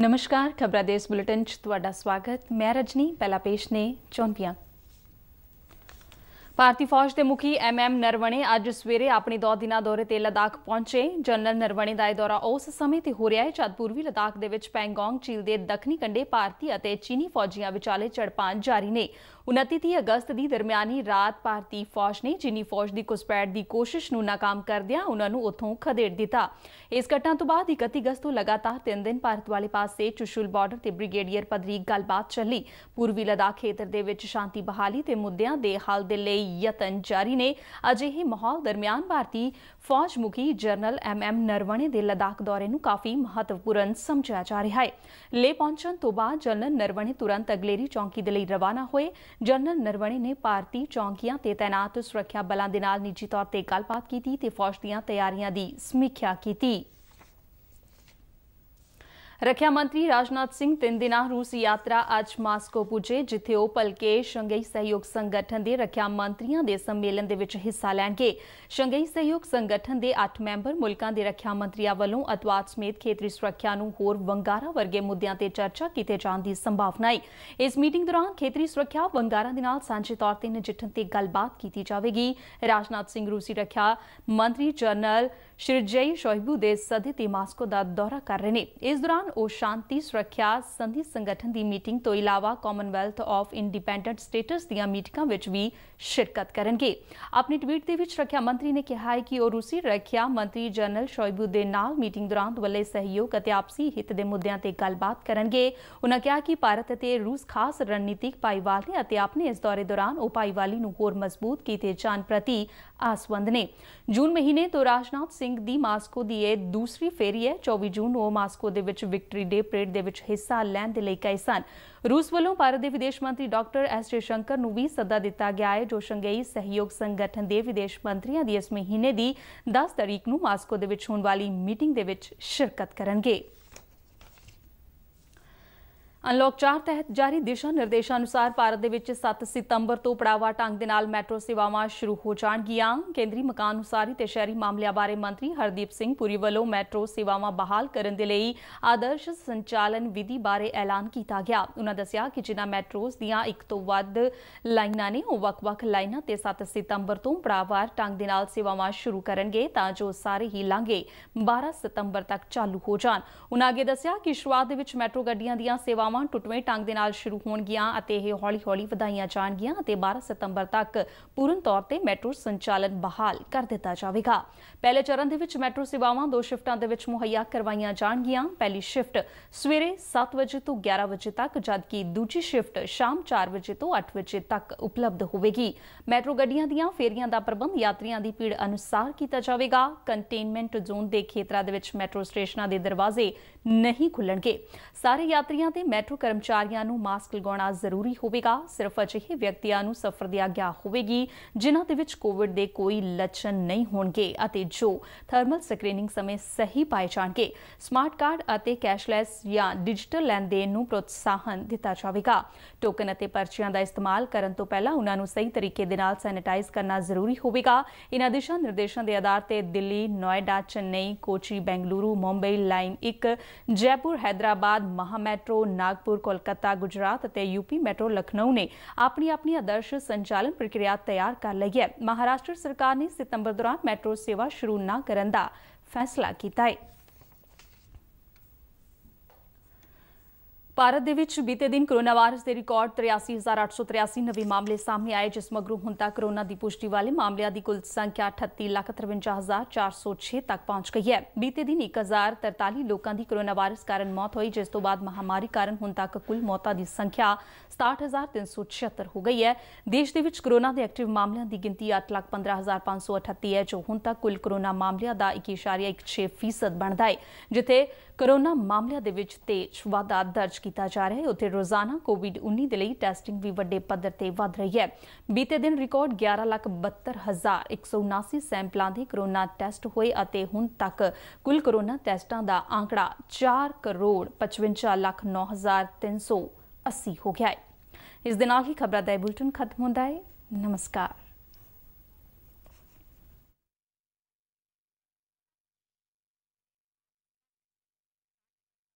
ਨਮਸਕਾਰ ਖਬਰਾਂ ਦੇ ਇਸ ਬੁਲੇਟਿਨ 'ਚ ਤੁਹਾਡਾ ਸਵਾਗਤ ਮੈਂ ਰਜਨੀ ਪਹਿਲਾ ਪੇਸ਼ ਨੇ ਚੌਂਪੀਆਂ ਭਾਰਤੀ ਫੌਜ ਦੇ ਮੁਖੀ ਐਮ ਐਮ ਨਰਵਣੇ ਅੱਜ ਸਵੇਰੇ ਆਪਣੀ ਦੋ ਦਿਨਾਂ ਦੌਰੇ ਤੇ ਲਦਾਖ ਪਹੁੰਚੇ ਜਨਰਲ ਨਰਵਣੇ ਦਾ ਇਹ ਦੌਰਾ ਉਸ ਸਮੇਂ ਤੇ ਹੋ ਰਿਹਾ ਹੈ ਜਦ ਪੂਰਬੀ ਲਦਾਖ ਦੇ ਵਿੱਚ ਪੈਂਗੋਂਗ ਝੀਲ ਦੇ ਦੱਖਣੀ ਕੰਢੇ ਭਾਰਤੀ ਅਤੇ ਚੀਨੀ ਫੌਜੀਆਂ ਵਿਚਾਲੇ ਝੜਪਾਂ ਜਾਰੀ ਨੇ 29 ਅਗਸਤ ਦੀ ਦਰਮਿਆਨੀ ਰਾਤ ਭਾਰਤੀ ਫੌਜ ਨੇ ਚੀਨੀ ਫੌਜ ਦੀ ਕੁਸਪੈੜ ਦੀ ਕੋਸ਼ਿਸ਼ ਨੂੰ ਨਾਕਾਮ ਕਰਦਿਆਂ ਉਹਨਾਂ ਨੂੰ ਉੱਥੋਂ ਖਦੇੜ ਦਿੱਤਾ ਇਸ ਘਟਨਾ ਤੋਂ ਬਾਅਦ 31 ਅਗਸਤ ਤੋਂ ਲਗਾਤਾਰ 3 ਦਿਨ ਭਾਰਤ ਵਾਲੇ ਪਾਸੇ ਚੁਸ਼ੁਲ ਬਾਰਡਰ ਤੇ ਬ੍ਰਿਗੇਡੀਅਰ ਪੱਧਰੀ ਗੱਲਬਾਤ ਚੱਲੀ ਪੂਰਬੀ ਲਦਾਖ ਖੇਤਰ ਦੇ ਵਿੱਚ ਸ਼ਾਂਤੀ ਬਹਾਲੀ ਤੇ ਮੁੱਦਿਆਂ ਦੇ ਹੱਲ ਦੇ ਲਈ ਯਤਨ ਜਾਰੀ ਨੇ ਅਜਿਹੇ ਮਾਹੌਲ ਦਰਮਿਆਨ ਭਾਰਤੀ ਫੌਜ ਮੁਖੀ ਜਨਰਲ ਐਮ ਐਮ ਨਰਵਣੇ ਦੇ ਲਦਾਖ ਦੌਰੇ ਨੂੰ ਕਾਫੀ ਮਹੱਤਵਪੂਰਨ ਸਮਝਿਆ ਜਾ ਰਿਹਾ ਹੈ ਲੇ ਪਹੁੰਚਣ ਤੋਂ ਬਾਅਦ ਜਨਰਲ ਨਰਵਣੇ ਤੁਰੰਤ ਅਗਲੇਰੀ ਚੌਂਕੀ ਦੇ ਲਈ ਰਵਾਨਾ ਹੋਏ ਜਨਰਲ ਨਰਵਣੇ ਨੇ ਭਾਰਤੀ ਚੌਂਕੀਆਂ ਤੇ ਤਾਇਨਾਤ ਸੁਰੱਖਿਆ ਬਲਾਂ ਦੇ ਨਾਲ ਨਿੱਜੀ ਤੌਰ ਤੇ ਗੱਲਬਾਤ ਕੀਤੀ ਤੇ ਫੌਜ ਦੀਆਂ ਤਿਆਰੀਆਂ ਦੀ ਸਮੀਖਿਆ ਕੀਤੀ ਰੱਖਿਆ ਮੰਤਰੀ ਰਾਜਨਾਥ ਸਿੰਘ ਤਿੰਨ ਦਿਨਾਂ ਰੂਸ ਯਾਤਰਾ ਅੱਜ ਮਾਸਕੋ ਪੁੱਜੇ ਜਿੱਥੇ ਉਹ ਪਲਕੇ ਸ਼ੰਘਾਈ ਸਹਿਯੋਗ ਸੰਗਠਨ ਦੇ ਰੱਖਿਆ ਮੰਤਰੀਆਂ ਦੇ ਸੰਮੇਲਨ ਦੇ ਵਿੱਚ ਹਿੱਸਾ ਲੈਣਗੇ ਸ਼ੰਘਾਈ ਸਹਿਯੋਗ ਸੰਗਠਨ ਦੇ 8 ਮੈਂਬਰ ਮੁਲਕਾਂ ਦੇ ਰੱਖਿਆ ਮੰਤਰੀਆਂ ਵੱਲੋਂ ਅਤਵਾਦ ਸਮੇਤ ਖੇਤਰੀ ਸੁਰੱਖਿਆ ਨੂੰ ਹੋਰ ਵੰਗਾਰਾ ਵਰਗੇ ਮੁੱਦਿਆਂ ਤੇ ਚਰਚਾ ਕੀਤੇ ਜਾਣ ਦੀ ਸੰਭਾਵਨਾ ਹੈ ਇਸ ਮੀਟਿੰਗ ਦੌਰਾਨ ਖੇਤਰੀ ਸੁਰੱਖਿਆ ਵੰਗਾਰਾਂ ਦੇ ਨਾਲ ਸਾਂਝੇ ਤੌਰ ਤੇ ਨਜਿੱਠਣ ਤੇ ਗੱਲਬਾਤ ਕੀਤੀ ਜਾਵੇਗੀ ਰਾਜਨਾਥ ਸਿੰਘ ਰੂਸੀ ਰੱਖਿਆ ਮੰਤਰੀ ਜਨਰਲ ਸ਼ਿਰਜਈ ਸ਼ੋਹਿਬੂ ਦੇ ਤੇ ਮਾਸਕੋ ਦਾ ਦੌਰਾ ਕਰ ਰਹੇ ਨੇ ਇਸ ਦੌਰਾਨ ਦੌਰਾਨ ਉਹ ਸ਼ਾਂਤੀ ਸੁਰੱਖਿਆ ਸੰਧੀ ਸੰਗਠਨ ਦੀ ਮੀਟਿੰਗ ਤੋਂ ਇਲਾਵਾ ਕਾਮਨਵੈਲਥ ਆਫ ਇੰਡੀਪੈਂਡੈਂਟ ਸਟੇਟਸ ਦੀਆਂ ਮੀਟਿੰਗਾਂ ਵਿੱਚ ਵੀ ਸ਼ਿਰਕਤ ਕਰਨਗੇ ਆਪਣੀ ਟਵੀਟ ਦੇ ਵਿੱਚ ਰੱਖਿਆ ਮੰਤਰੀ ਨੇ ਕਿਹਾ ਹੈ ਕਿ ਉਹ ਰੂਸੀ ਰੱਖਿਆ ਮੰਤਰੀ ਜਨਰਲ ਸ਼ੋਇਬੂ ਦੇ ਨਾਲ ਮੀਟਿੰਗ ਦੌਰਾਨ ਦੁਵੱਲੇ ਸਹਿਯੋਗ ਅਤੇ ਆਪਸੀ ਹਿੱਤ ਦੇ ਮੁੱਦਿਆਂ ਤੇ ਗੱਲਬਾਤ ਕਰਨਗੇ ਉਹਨਾਂ ਕਿਹਾ ਕਿ ਭਾਰਤ ਅਤੇ ਰੂਸ ਖਾਸ ਰਣਨੀਤਿਕ ਪਾਈਵਾਲ ਨੇ ਅਤੇ ਆਪਣੇ ਇਸ ਦੌਰੇ ਦੌਰਾਨ ਉਹ ਪਾਈਵਾਲੀ ਨੂੰ ਹੋਰ ਮਜ਼ਬੂਤ ਕੀਤੇ ਜਾਣ ਪ੍ਰਤੀ ਆਸਵੰਦ ਨੇ ਜੂਨ ਮਹੀਨੇ ਤੋਂ ਰਾਜਨਾਥ ਸਿੰਘ ਦੀ ਮਾਸਕੋ ਦੀ ਇਹ ਦੂਸਰੀ ਫੇਰੀ ਹੈ 24 ਜੂਨ ਉਹ ਮਾਸਕੋ ਦੇ ਵਿੱਚ ਵਿਕਟਰੀ ਡੇ ਪਰੇਡ ਦੇ ਵਿੱਚ ਹਿੱਸਾ ਲੈਣ ਦੇ ਲਈ ਗਏ ਸਨ ਰੂਸ ਵੱਲੋਂ ਭਾਰਤ ਦੇ ਵਿਦੇਸ਼ ਮੰਤਰੀ ਡਾਕਟਰ ਐਸ ਜੇ ਸ਼ੰਕਰ ਨੂੰ ਵੀ ਸੱਦਾ ਦਿੱਤਾ ਗਿਆ ਹੈ ਜੋ ਸ਼ੰਘਾਈ ਸਹਿਯੋਗ ਸੰਗਠਨ ਦੇ ਵਿਦੇਸ਼ ਮੰਤਰੀਆਂ ਦੀ ਇਸ ਮਹੀਨੇ ਦੀ 10 ਤਰੀਕ ਨੂੰ ਮਾਸਕੋ ਦੇ ਵਿੱਚ ਹੋਣ ਵਾਲੀ ਮੀਟਿੰਗ ਦੇ ਵਿੱਚ ਸ਼ਿਰਕਤ ਕਰਨਗੇ ਅਨਲੌਕ 4 ਤਹਿਤ ਜਾਰੀ ਦਿਸ਼ਾ ਨਿਰਦੇਸ਼ਾਂ ਅਨੁਸਾਰ ਭਾਰਤ ਦੇ ਵਿੱਚ 7 ਸਤੰਬਰ ਤੋਂ ਪੜਾਵਾ ਟਾਂਗ ਦੇ ਨਾਲ ਮੈਟਰੋ ਸੇਵਾਵਾਂ ਸ਼ੁਰੂ ਹੋ ਜਾਣਗੀਆਂ ਕੇਂਦਰੀ ਮਕਾਨ ਉਸਾਰੀ ਤੇ ਸ਼ਹਿਰੀ ਮਾਮਲਿਆਂ ਬਾਰੇ ਮੰਤਰੀ ਹਰਦੀਪ ਸਿੰਘ ਪੁਰੀ ਵੱਲੋਂ ਮੈਟਰੋ ਸੇਵਾਵਾਂ ਬਹਾਲ ਕਰਨ ਦੇ ਲਈ ਆਦਰਸ਼ ਸੰਚਾਲਨ ਵਿਧੀ ਬਾਰੇ ਐਲਾਨ ਕੀਤਾ ਗਿਆ ਉਹਨਾਂ ਦੱਸਿਆ ਕਿ ਜਿਨ੍ਹਾਂ ਮੈਟਰੋਸ ਦੀਆਂ ਇੱਕ ਤੋਂ ਵੱਧ ਲਾਈਨਾਂ ਨੇ ਉਹ ਵੱਖ-ਵੱਖ ਲਾਈਨਾਂ ਤੇ 7 ਸਤੰਬਰ ਤੋਂ ਪੜਾਵਾ ਟਾਂਗ ਦੇ ਨਾਲ ਸੇਵਾਵਾਂ ਸ਼ੁਰੂ ਕਰਨਗੇ ਤਾਂ ਜੋ ਸਾਰੇ ਹੀ ਲਾਂਗੇ 12 ਸਤੰਬਰ ਤੱਕ ਚਾਲੂ ਹੋ ਜਾਣ ਉਹਨਾਂ ਅੱਗੇ ਦੱਸਿਆ ਕਿ ਸ਼ੁਰੂਆਤ ਦੇ ਵਿੱਚ ਮੈਟਰੋ ਗੱਡੀਆਂ ਦੀਆਂ ਸੇਵਾਵਾਂ ਸੇਵਾਵਾਂ ਟੁੱਟਵੇਂ ਟੰਗ ਦੇ ਨਾਲ ਸ਼ੁਰੂ ਹੋਣਗੀਆਂ ਅਤੇ ਇਹ ਹੌਲੀ-ਹੌਲੀ ਵਧਾਈਆਂ ਜਾਣਗੀਆਂ ਅਤੇ 12 ਸਤੰਬਰ ਤੱਕ ਪੂਰਨ ਤੌਰ ਤੇ ਮੈਟਰੋ ਸੰਚਾਲਨ ਬਹਾਲ ਕਰ ਦਿੱਤਾ ਜਾਵੇਗਾ ਪਹਿਲੇ ਚਰਨ ਦੇ ਵਿੱਚ ਮੈਟਰੋ ਸੇਵਾਵਾਂ ਦੋ ਸ਼ਿਫਟਾਂ ਦੇ ਵਿੱਚ ਮੁਹੱਈਆ ਕਰਵਾਈਆਂ ਜਾਣਗੀਆਂ ਪਹਿਲੀ ਸ਼ਿਫਟ ਸਵੇਰੇ 7 ਵਜੇ ਤੋਂ 11 ਵਜੇ ਤੱਕ ਜਦਕਿ ਦੂਜੀ ਸ਼ਿਫਟ ਸ਼ਾਮ 4 ਵਜੇ ਤੋਂ 8 ਵਜੇ ਤੱਕ ਉਪਲਬਧ ਹੋਵੇਗੀ ਮੈਟਰੋ ਗੱਡੀਆਂ ਦੀਆਂ ਫੇਰੀਆਂ ਦਾ ਪ੍ਰਬੰਧ ਯਾਤਰੀਆਂ ਦੀ ਭੀੜ ਅਨੁਸਾਰ ਕੀਤਾ ਜਾਵੇਗਾ ਕੰਟੇਨਮੈਂਟ ਜ਼ੋਨ ਦੇ ਖੇਤਰਾਂ ਦੇ ਵਿੱਚ ਮੈਟਰੋ ਸਟੇਸ਼ਨਾਂ ਦੇ ਦਰਵਾਜ਼ੇ ਨਹੀਂ ਖੁੱਲਣਗੇ ਸਾਰੇ ਯਾਤਰੀਆਂ ਤੇ ਮੈਟਰੋ ਕਰਮਚਾਰੀਆਂ ਨੂੰ ਮਾਸਕ ਲਗਾਉਣਾ ਜ਼ਰੂਰੀ ਹੋਵੇਗਾ ਸਿਰਫ ਅਜਿਹੇ ਵਿਅਕਤੀਆਂ ਨੂੰ ਸਫ਼ਰ ਦੀ ਆਗਿਆ ਹੋਵੇਗੀ ਜਿਨ੍ਹਾਂ ਦੇ ਵਿੱਚ ਕੋਵਿਡ ਦੇ ਕੋਈ ਲੱਛਣ ਨਹੀਂ ਹੋਣਗੇ ਅਤੇ ਜੋ ਥਰਮਲ ਸਕਰੀਨਿੰਗ ਸਮੇਂ ਸਹੀ ਪਾਏ ਜਾਣਗੇ ਸਮਾਰਟ ਕਾਰਡ ਅਤੇ ਕੈਸ਼ਲੈਸ ਜਾਂ ਡਿਜੀਟਲ ਲੈਣ ਦੇਣ ਨੂੰ ਪ੍ਰੋਤਸਾਹਨ ਦਿੱਤਾ ਜਾਵੇਗਾ ਟੋਕਨ ਅਤੇ ਪਰਚੀਆਂ ਦਾ ਇਸਤੇਮਾਲ ਕਰਨ ਤੋਂ ਪਹਿਲਾਂ ਉਹਨਾਂ ਨੂੰ ਸਹੀ ਤਰੀਕੇ ਦੇ ਨਾਲ ਸੈਨੀਟਾਈਜ਼ ਕਰਨਾ ਜ਼ਰੂਰੀ ਹੋਵੇਗਾ ਇਹਨਾਂ ਦਿਸ਼ਾ ਨਿਰਦੇਸ਼ਾਂ ਦੇ ਆਧਾਰ ਤੇ ਦਿੱਲੀ ਨੋਇਡਾ ਚੇਨਈ ਕੋਚੀ ਬੈਂਗਲੁਰੂ ਮੁੰਬਈ ਲਾਈਨ 1 ਜੈਪੁਰ ਹైదరాబాద్ ਮਹਾ ਮੈਟਰੋ नागपुर कोलकाता गुजरात और यूपी मेट्रो लखनऊ ने अपनी अपनी आदर्श संचालन प्रक्रिया तैयार कर ली है महाराष्ट्र सरकार ने सितंबर दौरान मेट्रो सेवा शुरू न करने का फैसला किया है ਭਾਰਤ ਦੇ ਵਿੱਚ ਬੀਤੇ ਦਿਨ ਕੋਰੋਨਾ ਵਾਇਰਸ ਦੇ ਰਿਕਾਰਡ 83883 ਨਵੇਂ ਮਾਮਲੇ ਸਾਹਮਣੇ ਆਏ ਜਿਸ ਮਗਰੋਂ ਹੁਣ ਤੱਕ ਕੋਰੋਨਾ ਦੀ ਪੁਸ਼ਟੀ ਵਾਲੇ ਮਾਮਲਿਆਂ ਦੀ ਕੁੱਲ ਸੰਖਿਆ 3853406 ਤੱਕ ਪਹੁੰਚ ਗਈ ਹੈ। ਬੀਤੇ ਦਿਨ 1043 ਲੋਕਾਂ ਦੀ ਕੋਰੋਨਾ ਵਾਇਰਸ ਕਾਰਨ ਮੌਤ ਹੋਈ ਜਿਸ ਤੋਂ ਬਾਅਦ ਮਹਾਮਾਰੀ ਕਾਰਨ ਹੁਣ ਤੱਕ ਕੁੱਲ ਮੌਤਾਂ ਦੀ ਸੰਖਿਆ 67376 ਹੋ ਗਈ ਹੈ। ਦੇਸ਼ ਦੇ ਵਿੱਚ ਕੋਰੋਨਾ ਦੇ ਐਕਟਿਵ ਮਾਮਲਿਆਂ ਦੀ ਗਿਣਤੀ 815538 ਹੈ ਜੋ ਹੁਣ ਤੱਕ ਕੁੱਲ ਕੋਰੋਨਾ ਮਾਮਲਿਆਂ ਦਾ 1.16% ਬਣਦਾ ਹੈ ਜਿੱਥੇ ਕੋਰੋਨਾ ਮਾਮਲਿਆਂ ਦੇ ਵਿੱਚ ਤੇਜ਼ ਵਾਧਾ ਦਰਜ ਕੀਤਾ ਜਾ ਰਿਹਾ ਹੈ ਉੱਥੇ ਰੋਜ਼ਾਨਾ ਕੋਵਿਡ-19 ਦੇ ਲਈ ਟੈਸਟਿੰਗ ਵੀ ਵੱਡੇ ਪੱਧਰ ਤੇ ਵਧ ਰਹੀ ਹੈ ਬੀਤੇ ਦਿਨ ਰਿਕਾਰਡ 11,72,179 ਸੈਂਪਲਾਂ ਦੇ ਕੋਰੋਨਾ ਟੈਸਟ ਹੋਏ ਅਤੇ ਹੁਣ ਤੱਕ ਕੁੱਲ ਕੋਰੋਨਾ ਟੈਸਟਾਂ ਦਾ ਆંકੜਾ 4 ਕਰੋੜ 55 ਲੱਖ 9380 ਹੋ ਗਿਆ ਹੈ ਇਸ ਦੇ ਨਾਲ ਹੀ ਖਬਰਾਂ ਦਾ ਬੁਲਟਨ ਖਤਮ ਹੁੰਦਾ ਹੈ ਨਮਸਕਾਰ